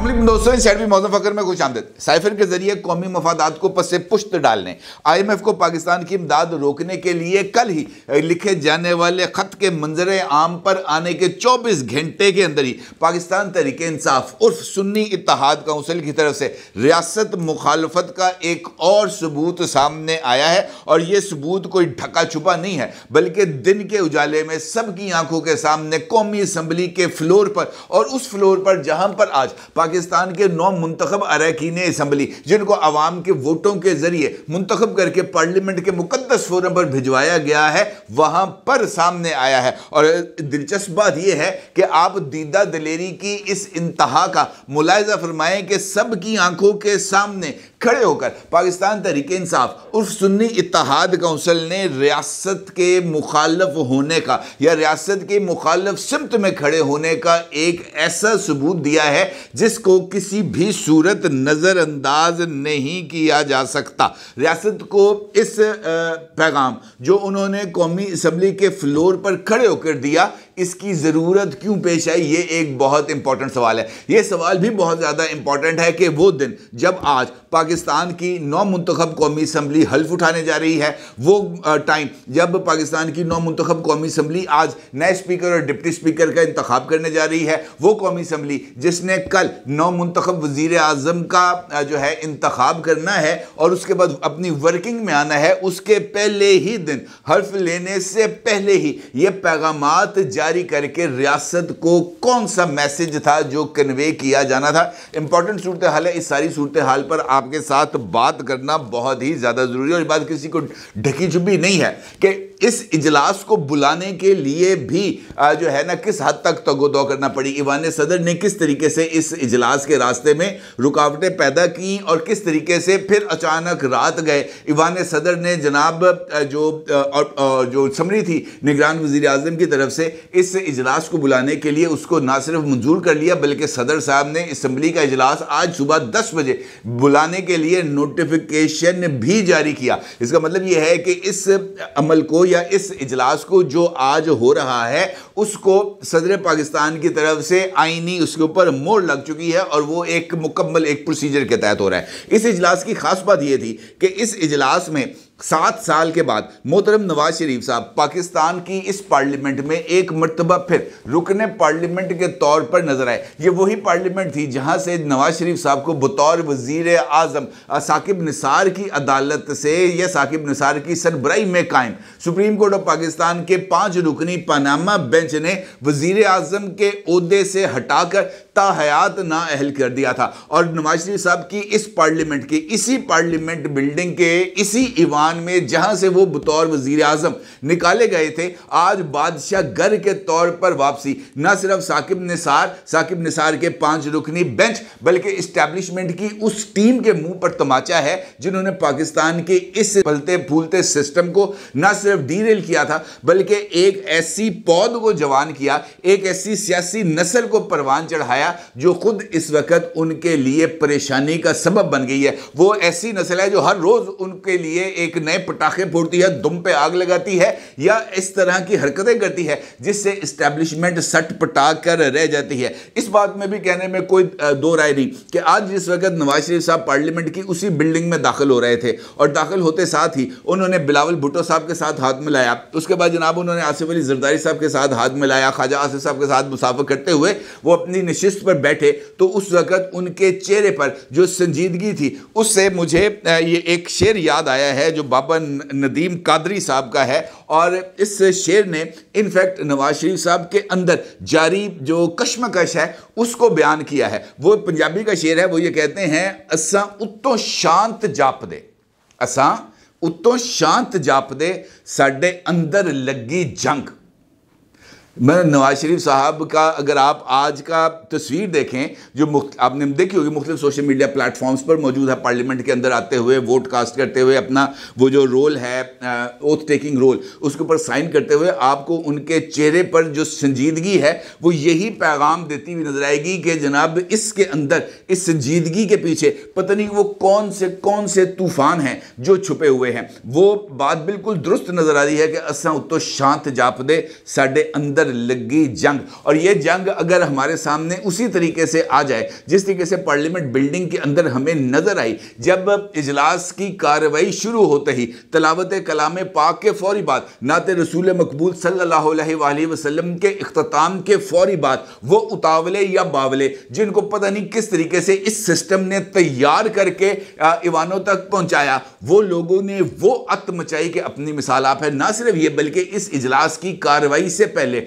असलम दोस्तों इन शहर मौजम फ़कर में खुश आमद साइफर के जरिए कौमी मफादात को पस पुश्त डालने आई एम एफ को पाकिस्तान की इमदाद रोकने के लिए कल ही लिखे जाने वाले ख़त के मंजर आम पर आने के चौबीस घंटे के अंदर ही पाकिस्तान तरीके इंसाफ उर्फ सुन्नी इतिहाद काउंसिल की तरफ से रियासत मुखालफत का एक और सबूत सामने आया है और ये सबूत कोई ढका छुपा नहीं है बल्कि दिन के उजाले में सबकी आंखों के सामने कौमी असम्बली के फ्लोर पर और उस फ्लोर पर जहां पर आज पाकिस्तान के नौ मुंतब अरकान इसम्बली जिनको अवाम के वोटों के जरिए मुंतब करके पार्लियामेंट के मुकदस फोरम पर भिजवाया गया है वहां पर सामने आया है और दिलचस्प बात यह है कि आप दीदा दलेरी की इस इंतहा का मुलायजा फरमाएं कि सबकी आंखों के सामने खड़े होकर पाकिस्तान तरीके इंसाफ उर्फ सुन्नी इतिहाद कौंसिल ने रियासत के मुखालफ होने का या रियासत के मुखालफ सिमत में खड़े होने का एक ऐसा सबूत दिया है जिसको किसी भी सूरत नज़रअंदाज नहीं किया जा सकता रियासत को इस पैगाम जो उन्होंने कौमी इसम्बली के फ्लोर पर खड़े होकर दिया इसकी ज़रूरत क्यों पेश आई ये एक बहुत इंपॉर्टेंट सवाल है ये सवाल भी बहुत ज़्यादा इंपॉर्टेंट है कि वो दिन जब आज पाकिस्तान की नौ मंतखब कौमी असम्बली हल्फ उठाने जा रही है वो टाइम जब पाकिस्तान की नौ मंतखब कौमी असम्बली आज नए स्पीकर और डिप्टी स्पीकर का इंतखब करने जा रही है वो कौमी असम्बली जिसने कल नौ मंतखब वजीर अजम का जो है इंतखब करना है और उसके बाद अपनी वर्किंग में आना है उसके पहले ही दिन हल्फ लेने से पहले ही ये पैगाम जारी करके रियासत को कौन सा मैसेज था जो कन्वे किया जाना था इंपॉर्टेंट सूरत हाल है इस सारी सूरत हाल पर आपके साथ बात करना बहुत ही ज़्यादा ज़रूरी है और बात किसी को ढकी छुपी नहीं है कि इस इजलास को बुलाने के लिए भी जो है ना किस हद तक तगोदौ करना पड़ी ईवान सदर ने किस तरीके से इस इजलास के रास्ते में रुकावटें पैदा की और किस तरीके से फिर अचानक रात गए ईवान सदर ने जनाब जो और, और जो समरी थी निगरान वजी अजम की तरफ से इस इजलास को बुलाने के लिए उसको ना सिर्फ मंजूर कर लिया बल्कि सदर साहब ने इसम्बली का इजलास आज सुबह दस बजे बुलाने के लिए नोटिफिकेशन भी जारी किया इसका मतलब यह है कि इस अमल को या इस इजलास को जो आज हो रहा है उसको सदर पाकिस्तान की तरफ से आईनी उसके ऊपर मोड़ लग चुकी है और वो एक मुकम्मल एक प्रोसीजर के तहत हो रहा है इस इजलास की खास बात यह थी कि इस इजलास में सात साल के बाद मोहतरम नवाज शरीफ साहब पाकिस्तान की इस पार्लियामेंट में एक मरतबा फिर रुकने पार्लियामेंट के तौर पर नजर आए ये वही पार्लियामेंट थी जहां से नवाज शरीफ साहब को बतौर वजीर आजम साकिब निसार की अदालत से या साकिब निसार की सरबराई में कायम सुप्रीम कोर्ट ऑफ पाकिस्तान के पांच रुकनी पनामा बेंच ने वजीर आजम के अहदे से हटाकर हयात ना अहल कर दिया था और नवाज शरीफ साहब की इस पार्लियामेंट की इसी पार्लियामेंट बिल्डिंग के इसी ईवान में जहां से वो बतौर वजीर आजम निकाले गए थे आज बादशाह गर के तौर पर वापसी न सिर्फ साकिब निसार साकिब निसार के पांच रुकनी बेंच बल्कि इस्टेब्लिशमेंट की उस टीम के मुंह पर तमाचा है जिन्होंने पाकिस्तान के इस फलते फूलते सिस्टम को न सिर्फ डीरेल किया था बल्कि एक ऐसी पौध को जवान किया एक ऐसी सियासी नस्ल को परवान चढ़ाया आया जो खुद इस वक्त उनके लिए परेशानी का सबब बन गई है वो ऐसी नस्ल है जो हर रोज़ उनके लिए एक नए पटाखे फोड़ती है दुम पे आग लगाती है या इस तरह की हरकतें करती है जिससे इस्टेब्लिशमेंट सट पटा कर रह जाती है इस बात में भी कहने में कोई दो राय नहीं कि आज जिस वक्त नवाज शरीफ साहब पार्लियामेंट की उसी बिल्डिंग में दाखिल हो रहे थे और दाखिल होते साथ ही उन्होंने बिलावल भुट्टो साहब के साथ हाथ में लाया उसके बाद जनाब उन्होंने आसिफ अली जरदारी साहब के साथ हाथ लाया ख्वाजा आसिफ साहब के साथ मुसाफर करते हुए वो अपनी निश्चित लिस्ट पर बैठे तो उस वक़्त उनके चेहरे पर जो संजीदगी थी उससे मुझे ये एक शेर याद आया है जो बाबा नदीम कादरी साहब का है और इस शेर ने इनफैक्ट नवाज शरीफ साहब के अंदर जारी जो कश्मकश है उसको बयान किया है वो पंजाबी का शेर है वो ये कहते हैं असा उत्तों शांत जापदे असा शांत जाप दे साढ़े अंदर लगी जंग मैं नवाज शरीफ साहब का अगर आप आज का तस्वीर देखें जो मुख्त आपने देखी होगी मुख्तु सोशल मीडिया प्लेटफॉर्म्स पर मौजूद है पार्लियामेंट के अंदर आते हुए वोट कास्ट करते हुए अपना वो जो रोल है ओथ टेकिंग रोल उसके ऊपर साइन करते हुए आपको उनके चेहरे पर जो संजीदगी है वो यही पैगाम देती हुई नजर आएगी कि जनाब इसके अंदर इस संजीदगी के पीछे पता नहीं वो कौन से कौन से तूफान हैं जो छुपे हुए हैं वो बात बिल्कुल दुरुस्त नजर आ रही है कि असा उत्तो शांत जापदे साढ़े अंदर अंदर लगी जंग और ये जंग अगर हमारे सामने उसी तरीके से आ जाए जिस तरीके से पार्लियामेंट बिल्डिंग के अंदर हमें नज़र आई जब इजलास की कार्रवाई शुरू होते ही तलावत कलाम पाक के फौरी बाद नात रसूल मकबूल सल्ला वसलम के अख्ताम के फौरी बाद वो उतावले या बावले जिनको पता नहीं किस तरीके से इस सिस्टम ने तैयार करके ईवानों तक पहुंचाया वो लोगों ने वो अत मचाई कि अपनी मिसाल आप है ना सिर्फ ये बल्कि इस इजलास की कार्रवाई से पहले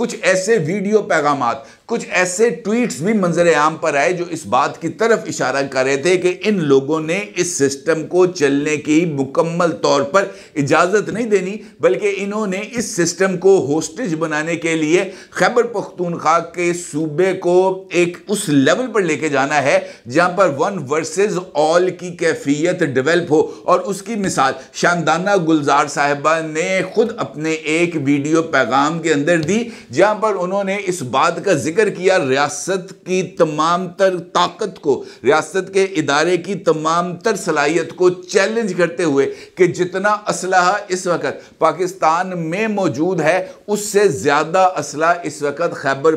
कुछ ऐसे वीडियो पैगाम कुछ ऐसे ट्वीट्स भी मंजर आम पर आए जो इस बात की तरफ इशारा कर रहे थे कि इन लोगों ने इस सिस्टम को चलने की मुकम्मल तौर पर इजाज़त नहीं देनी बल्कि इन्होंने इस सिस्टम को होस्टेज बनाने के लिए खैबर पख्तूनख्वा के सूबे को एक उस लेवल पर लेके जाना है जहाँ पर वन वर्सेस ऑल की कैफियत डेवलप हो और उसकी मिसाल शानदाना गुलजार साहबा ने खुद अपने एक वीडियो पैगाम के अंदर दी जहां पर उन्होंने इस बात का जिक्र किया रियासत की तमाम तर ताकत को रियासत के इदारे की तमाम तर सलाहियत को चैलेंज करते हुए कि जितना असलाह इस वक्त पाकिस्तान में मौजूद है उससे ज़्यादा असला इस वक्त खैबर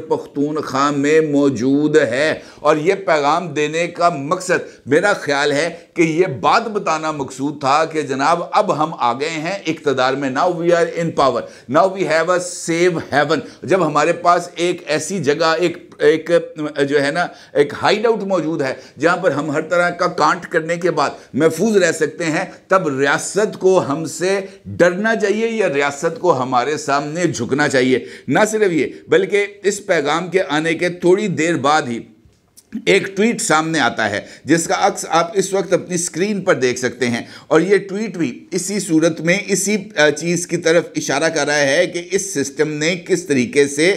खां में मौजूद है और यह पैगाम देने का मकसद मेरा ख्याल है कि ये बात बताना मकसूद था कि जनाब अब हम आ गए हैं इकतदार में now we are in power now we have a safe haven जब हमारे पास एक ऐसी जगह एक एक जो है ना एक हाइड आउट मौजूद है जहाँ पर हम हर तरह का कांट करने के बाद महफूज रह सकते हैं तब रियासत को हमसे डरना चाहिए या रियासत को हमारे सामने झुकना चाहिए ना सिर्फ ये बल्कि इस पैगाम के आने के थोड़ी देर बाद ही एक ट्वीट सामने आता है जिसका अक्स आप इस वक्त अपनी स्क्रीन पर देख सकते हैं और ये ट्वीट भी इसी सूरत में इसी चीज़ की तरफ इशारा कर रहा है कि इस सिस्टम ने किस तरीके से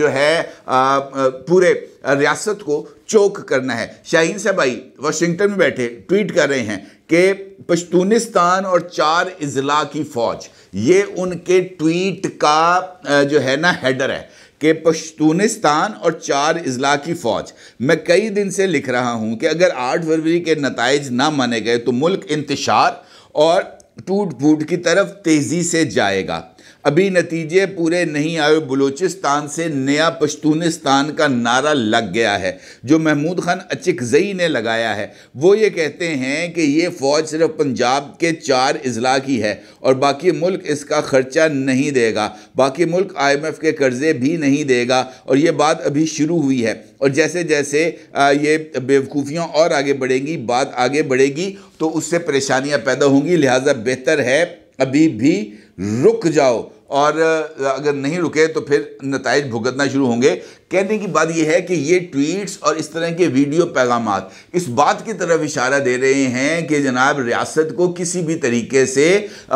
जो है पूरे रियासत को चोक करना है शाहीन साहब भाई वाशिंगटन में बैठे ट्वीट कर रहे हैं कि पश्तूनिस्तान और चार अजला की फ़ौज ये उनके ट्वीट का जो है ना हेडर है कि पश्तूनिस्तान और चार अजला की फ़ौज मैं कई दिन से लिख रहा हूँ कि अगर आठ फरवरी के नतज ना माने गए तो मुल्क इंतशार और टूट फूट की तरफ तेज़ी से जाएगा अभी नतीजे पूरे नहीं आए बलूचिस्तान से नया पश्तूनिस्तान का नारा लग गया है जो महमूद खान अचिकजई ने लगाया है वो ये कहते हैं कि ये फ़ौज सिर्फ पंजाब के चार अजला की है और बाकी मुल्क इसका ख़र्चा नहीं देगा बाकी मुल्क आईएमएफ के कर्ज़े भी नहीं देगा और ये बात अभी शुरू हुई है और जैसे जैसे ये बेवकूफ़ियाँ और आगे बढ़ेंगी बात आगे बढ़ेगी तो उससे परेशानियाँ पैदा होंगी लिहाजा बेहतर है अभी भी रुक जाओ और अगर नहीं रुके तो फिर नतज भुगतना शुरू होंगे कहने की बात यह है कि ये ट्वीट्स और इस तरह के वीडियो पैगाम इस बात की तरफ इशारा दे रहे हैं कि जनाब रियासत को किसी भी तरीके से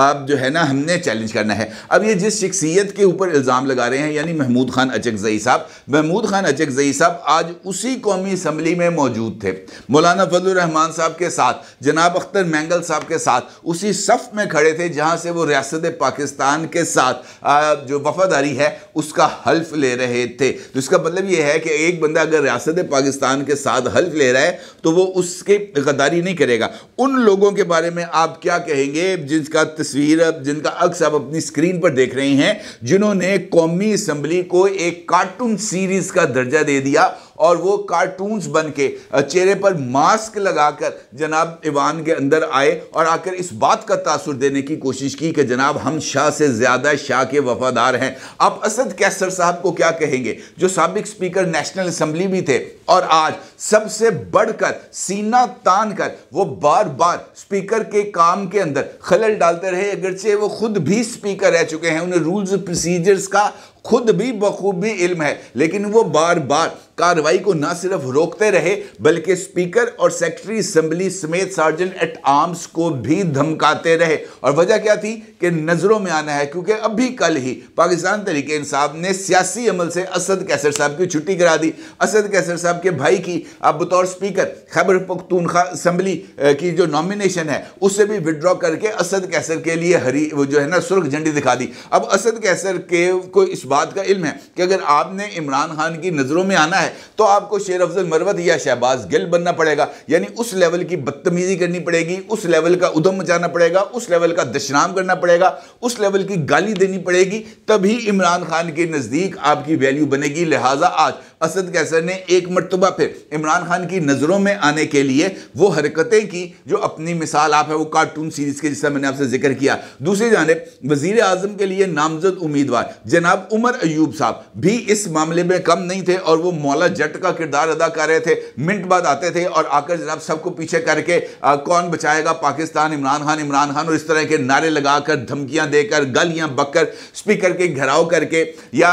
अब जो है ना हमने चैलेंज करना है अब ये जिस शख्सियत के ऊपर इल्ज़ाम लगा रहे हैं यानी महमूद खान अचकजई साहब महमूद खान अचकजई साहब आज उसी कौमी असम्बली में मौजूद थे मौलाना फजलरहमान साहब के साथ जनाब अख्तर मैंगल साहब के साथ उसी सफ में खड़े थे जहाँ से वो रियासत पाकिस्तान के साथ जो वफादारी है उसका हल्फ ले रहे थे तो इसका मतलब ये है कि एक बंदा अगर रियासत पाकिस्तान के साथ हल्फ ले रहा है तो वो उसके गद्दारी नहीं करेगा उन लोगों के बारे में आप क्या कहेंगे जिनका तस्वीर जिनका अक्स आप अपनी स्क्रीन पर देख रहे हैं जिन्होंने कौमी असम्बली को एक कार्टून सीरीज़ का दर्जा दे दिया और वो कार्टून्स बन के चेहरे पर मास्क लगाकर जनाब ईवान के अंदर आए और आकर इस बात का तासर देने की कोशिश की कि जनाब हम शाह से ज़्यादा शाह के वफादार हैं आप असद कैसर साहब को क्या कहेंगे जो सबक स्पीकर नेशनल असम्बली भी थे और आज सबसे बढ़कर सीना तान कर वो बार बार स्पीकर के काम के अंदर खलल डालते रहे अगरचे वो खुद भी स्पीकर रह चुके हैं उन्हें रूल्स प्रोसीजर्स का खुद भी बखूबी इल्म है लेकिन वो बार बार कार्रवाई को ना सिर्फ रोकते रहे बल्कि स्पीकर और सेक्रेटरी असम्बली समेत सार्जेंट एट आर्म्स को भी धमकाते रहे और वजह क्या थी कि नज़रों में आना है क्योंकि अभी कल ही पाकिस्तान तरीके इंसाफ ने सियासी अमल से असद कैसर साहब की छुट्टी करा दी असद कैसर साहब के भाई की अब बतौर स्पीकर खैबर पख्तूनखा असम्बली की जो नॉमिनेशन है उससे भी विदड्रॉ करके असद कैसर के लिए हरी वो जो है ना सुर्ख झंडी दिखा दी अब असद कैसर के को इस बात का इल्म है कि अगर आपने इमरान खान की नज़रों में आना है तो आपको शेर अफजल मरवत या शहबाज गिल बनना पड़ेगा यानी उस लेवल की बदतमीज़ी करनी पड़ेगी उस लेवल का उधम मचाना पड़ेगा उस लेवल का दशनाम करना पड़ेगा उस लेवल की गाली देनी पड़ेगी तभी इमरान खान के नज़दीक आपकी वैल्यू बनेगी लिहाजा आज असद कैसर ने एक मरतबा फिर इमरान खान की नज़रों में आने के लिए वो हरकतें की जो अपनी मिसाल आप है वो कार्टून सीरीज़ के जिसका मैंने आपसे जिक्र किया दूसरी जानब वजीर अजम के लिए नामजद उम्मीदवार जनाब उमर अयूब साहब भी इस मामले में कम नहीं थे और वो मौला जट का किरदार अदा कर रहे थे मिनट बाद आते थे और आकर जनाब सबको पीछे करके आ, कौन बचाएगा पाकिस्तान इमरान खान इमरान खान और इस तरह के नारे लगाकर धमकियां देकर गलियां बककर स्पीकर के घराव करके या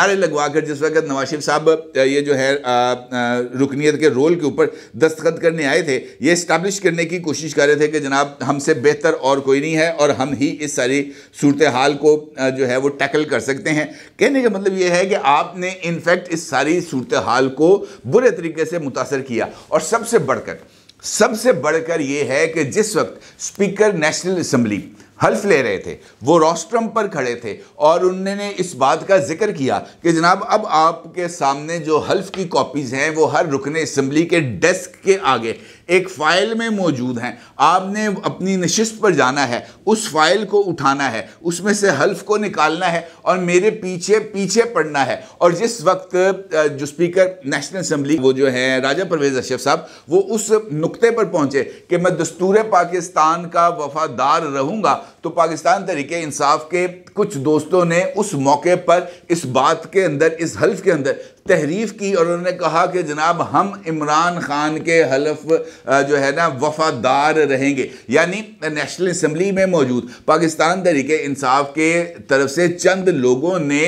नारे लगवाकर जिस वक्त नवाज शरीफ साहब ये जो है रुकनीत के रोल के ऊपर दस्तखत करने आए थे ये इस्टेब्लिश करने की कोशिश कर रहे थे कि जनाब हमसे बेहतर और कोई नहीं है और हम ही इस सारी सूरत हाल को जो है वो टैकल कर सकते हैं कहने का मतलब ये है कि आपने इनफैक्ट इस सारी सूरत हाल को बुरे तरीके से मुतासर किया और सबसे बढ़कर सबसे बढ़कर यह है कि जिस वक्त स्पीकर नेशनल असम्बली हल्फ ले रहे थे वो रोस्ट्रम पर खड़े थे और उन्होंने इस बात का जिक्र किया कि जनाब अब आपके सामने जो हल्फ की कॉपीज़ हैं वो हर रुकने इसम्बली के डेस्क के आगे एक फ़ाइल में मौजूद हैं आपने अपनी नशस्त पर जाना है उस फाइल को उठाना है उसमें से हल्फ को निकालना है और मेरे पीछे पीछे पड़ना है और जिस वक्त जो स्पीकर नेशनल असम्बली वो जो है राजा परवेज़ अशरफ साहब वो उस नुकते पर पहुंचे कि मैं दस्तूर पाकिस्तान का वफादार रहूँगा तो पाकिस्तान तरीके इंसाफ के कुछ दोस्तों ने उस मौके पर इस बात के अंदर इस हल्फ के अंदर तहरीफ की और उन्होंने कहा कि जनाब हम इमरान खान के हलफ जो है ना वफादार रहेंगे यानी नेशनल असम्बली में मौजूद पाकिस्तान तरीके इंसाफ के तरफ से चंद लोगों ने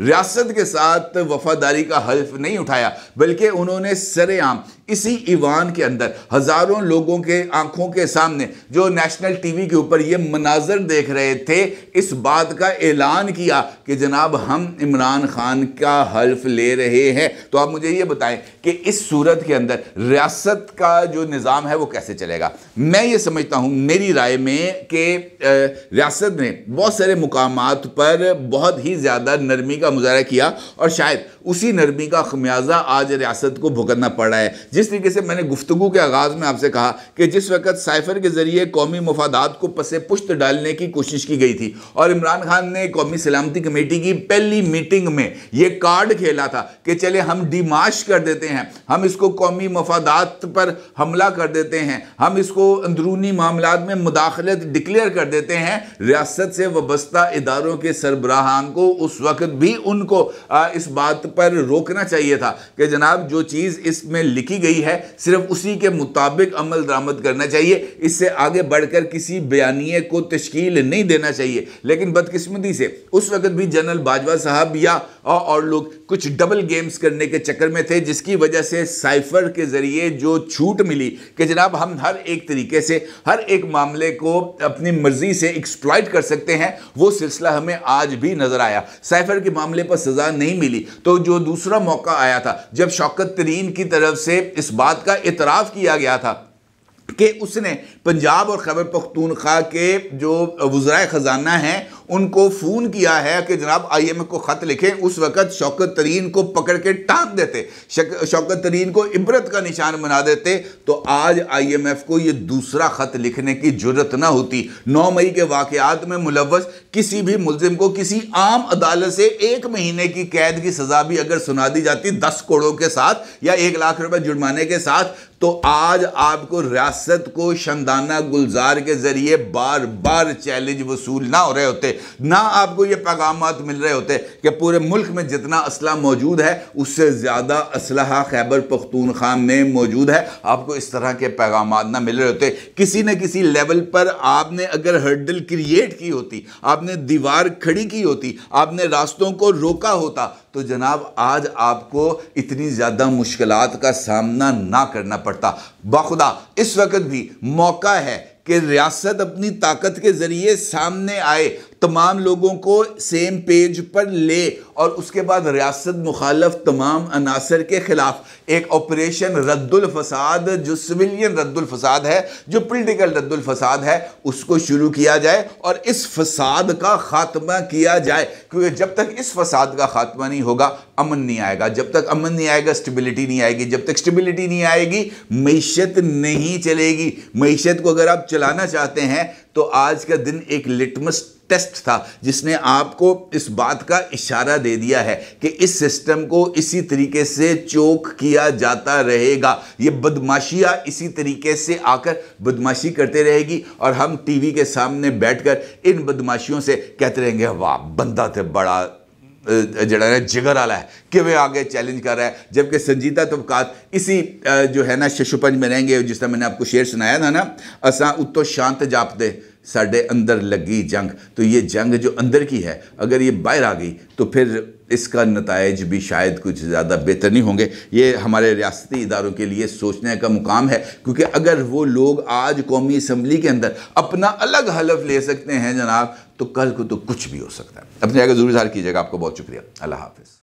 रियासत के साथ वफादारी का हल्फ नहीं उठाया बल्कि उन्होंने सरेआम इसी ईवान के अंदर हज़ारों लोगों के आंखों के सामने जो नेशनल टीवी के ऊपर ये मनाजर देख रहे थे इस बात का ऐलान किया कि जनाब हम इमरान खान का हल्फ ले रहे हैं तो आप मुझे ये बताएं कि इस सूरत के अंदर रियासत का जो निज़ाम है वो कैसे चलेगा मैं ये समझता हूँ मेरी राय में कि रियासत ने बहुत सारे मुकाम पर बहुत ही ज़्यादा नरमी का मुजाहरा किया और शायद उसी नरमी का खमियाजा आज रियासत को भुगतना पड़ रहा है जिस तरीके से मैंने गुफ्तु के आगाज़ में आपसे कहा कि जिस वक्त साइफर के ज़रिए कौमी मफादात को पसे पुश्त डालने की कोशिश की गई थी और इमरान खान ने कौमी सलामती कमेटी की पहली मीटिंग में यह कार्ड खेला था कि चले हम डिमाश कर देते हैं हम इसको कौमी मफादात पर हमला कर देते हैं हम इसको अंदरूनी मामला में मुदाखलत डिक्लेयर कर देते हैं रियासत से वस्ता इदारों के सरबराहान को उस वक्त भी उनको इस बात पर रोकना चाहिए था कि जनाब जो चीज़ इसमें लिखी गई है सिर्फ उसी के मुताबिक अमल दरामद करना चाहिए इससे आगे बढ़कर किसी बयानिए को तश्कील नहीं देना चाहिए लेकिन बदकिस्मती से उस वक्त भी जनरल बाजवा साहब या और लोग कुछ डबल गेम्स करने के चक्कर में थे जिसकी वजह से साइफर के ज़रिए जो छूट मिली कि जनाब हम हर एक तरीके से हर एक मामले को अपनी मर्ज़ी से एक्सप्लाइट कर सकते हैं वो सिलसिला हमें आज भी नज़र आया साइफर के मामले पर सज़ा नहीं मिली तो जो दूसरा मौका आया था जब शौकत तरीन की तरफ से इस बात का इतराफ़ किया गया था कि उसने पंजाब और खैबर पख्तूनख्वा के जो वज्रा ख़जाना हैं उनको फ़ोन किया है कि जनाब आईएमएफ को ख़त लिखें उस वक़्त शौकत तरीन को पकड़ के टाँग देते शौकत तरीन को इबरत का निशान बना देते तो आज आईएमएफ को ये दूसरा ख़त लिखने की जरूरत ना होती नौ मई के वाक़ात में मुलवस किसी भी मुलजिम को किसी आम अदालत से एक महीने की कैद की सज़ा भी अगर सुना दी जाती दस करोड़ों के साथ या एक लाख रुपए जुर्माने के साथ तो आज आपको रियासत को शंदाना गुलजार के ज़रिए बार बार चैलेंज वसूल ना हो रहे होते ना आपको ये पैगाम मिल रहे होते कि पूरे मुल्क में जितना असला मौजूद है उससे ज़्यादा असलाह खैबर पख्तूनख्वा में मौजूद है आपको इस तरह के पैगाम ना मिल रहे होते किसी न किसी लेवल पर आपने अगर हर्डल क्रिएट की होती आपने दीवार खड़ी की होती आपने रास्तों को रोका होता तो जनाब आज आपको इतनी ज़्यादा मुश्किल का सामना ना करना पड़ता पड़ता बाखुदा इस वक्त भी मौका है कि रियासत अपनी ताकत के ज़रिए सामने आए तमाम लोगों को सेम पेज पर ले और उसके बाद रियासत मुखालफ तमाम अनासर के ख़िलाफ़ एक ऑपरेशन रद्दुलफसाद जो सिविलियन रद्दुलफसाद है जो पोलिटिकल रद्दुलफसाद है उसको शुरू किया जाए और इस फसाद का ख़ात्मा किया जाए क्योंकि जब तक इस फसाद का ख़ात्मा नहीं होगा अमन नहीं आएगा जब तक अमन नहीं आएगा स्टेबिलिटी नहीं आएगी जब तक स्टेबिलिटी नहीं आएगी मीशत नहीं चलेगी मीशत को अगर आप चलाना चाहते हैं तो आज का दिन एक लिटमस टेस्ट था जिसने आपको इस बात का इशारा दे दिया है कि इस सिस्टम को इसी तरीके से चोक किया जाता रहेगा ये बदमाशियाँ इसी तरीके से आकर बदमाशी करते रहेगी और हम टीवी के सामने बैठकर इन बदमाशियों से कहते रहेंगे वाह बंदा थे तो बड़ा जड़ा जिगर आला है कि वे आगे चैलेंज कर रहा है जबकि संजीदा तबकात इसी जो है ना शिशुपंज में रहेंगे जिस तरह मैंने आपको शेर सुनाया था ना असा उत्तो शांत जापते साढ़े अंदर लगी जंग तो ये जंग जो अंदर की है अगर ये बाहर आ गई तो फिर इसका नतज भी शायद कुछ ज़्यादा बेहतर नहीं होंगे ये हमारे रियासती इदारों के लिए सोचने का मुकाम है क्योंकि अगर वो लोग आज कौमी इसम्बली के अंदर अपना अलग हलफ ले सकते हैं जनाब तो कल को तो कुछ भी हो सकता है अपनी जगह ज़रूर इजहार कीजिएगा आपको बहुत शुक्रिया अल्लाह हाफिज़